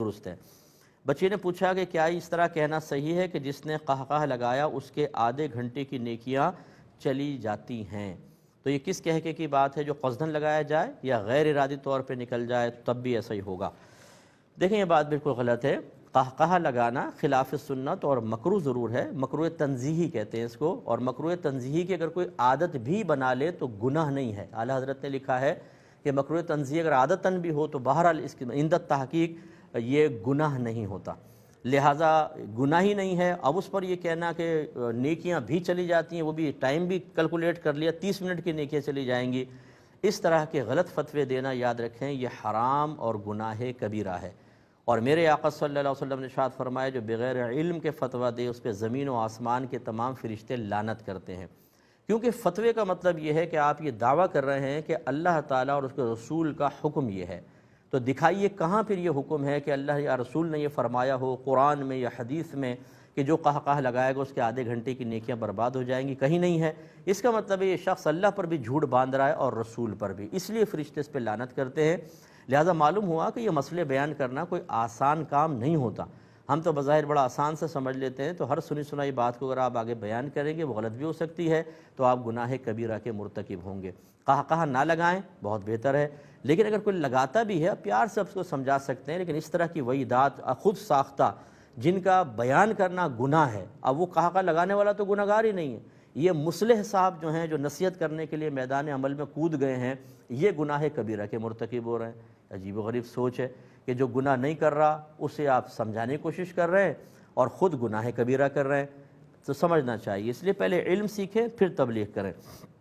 दुरुस्त है बच्चे ने पूछा कि क्या इस तरह कहना सही है कि जिसने कहकह लगाया उसके आधे घंटे की नेकियां चली जाती हैं तो ये किस कहके की बात है जो कसदन लगाया जाए या गैर इरादी तौर पे निकल जाए तो तब भी ऐसा ही होगा देखें ये बात बिल्कुल गलत है कहकह लगाना खिलाफ सुन्नत और मकरू ज़रूर है मकरू तनजीही कहते हैं इसको और मकरू तनजीही की अगर कोई आदत भी बना ले तो गुनाह नहीं है आला हज़रत ने लिखा है कि मकरू तनजी अगर आदतन भी हो तो बहरहाल इसकी इंदत तहकीक ये गुनाह नहीं होता लिहाजा गुनाह ही नहीं है अब उस पर यह कहना कि नेकियां भी चली जाती हैं वो भी टाइम भी कैलकुलेट कर लिया तीस मिनट की नेकियां चली जाएंगी इस तरह के गलत फतवे देना याद रखें यह हराम और गुनाह कबीरा है और मेरे आका सल्लल्लाहु अलैहि वसल्लम ने शाद फरमाया जो बग़ैर इल्म के फतवा दे उस पर ज़मीन व आसमान के तमाम फरिश्ते लानत करते हैं क्योंकि फ़तवे का मतलब यह है कि आप ये दावा कर रहे हैं कि अल्लाह ताला और उसके रसूल का हुक्म यह है तो दिखाइए कहाँ फिर ये हुक्म है कि अल्लाह या रसूल ने यह फरमाया हो कुरान में या हदीस में कि जो कहा कहा लगाएगा उसके आधे घंटे की नेकियां बर्बाद हो जाएंगी कहीं नहीं है इसका मतलब ये शख्स अल्लाह पर भी झूठ बांध रहा है और रसूल पर भी इसलिए फरिश्ते इस पर लानत करते हैं लिहाजा मालूम हुआ कि ये मसले बयान करना कोई आसान काम नहीं होता हम तो बज़ाहिर बड़ा आसान से समझ लेते हैं तो हर सुनी सुनाई बात को अगर आप आगे बयान करेंगे वो गलत भी हो सकती है तो आप गुनाह कबीरा के मुरतकब होंगे कहा कहा ना लगाएं बहुत बेहतर है लेकिन अगर कोई लगाता भी है प्यार से उसको समझा सकते हैं लेकिन इस तरह की वही दात खुद साख्ता जिनका बयान करना गुना है अब वो कहा का लगाने वाला तो गुनागार ही नहीं है ये मुसलह साहब जो हैं जो नसीहत करने के लिए मैदान अमल में कूद गए हैं ये गुनाह कबीरा के मरतकब हो रहे हैं अजीब गरीब सोच है कि जो गुनाह नहीं कर रहा उसे आप समझाने की कोशिश कर रहे हैं और ख़ुद गुनाह कबीरा कर रहे हैं तो समझना चाहिए इसलिए पहले इल्म सीखें फिर तबलीग करें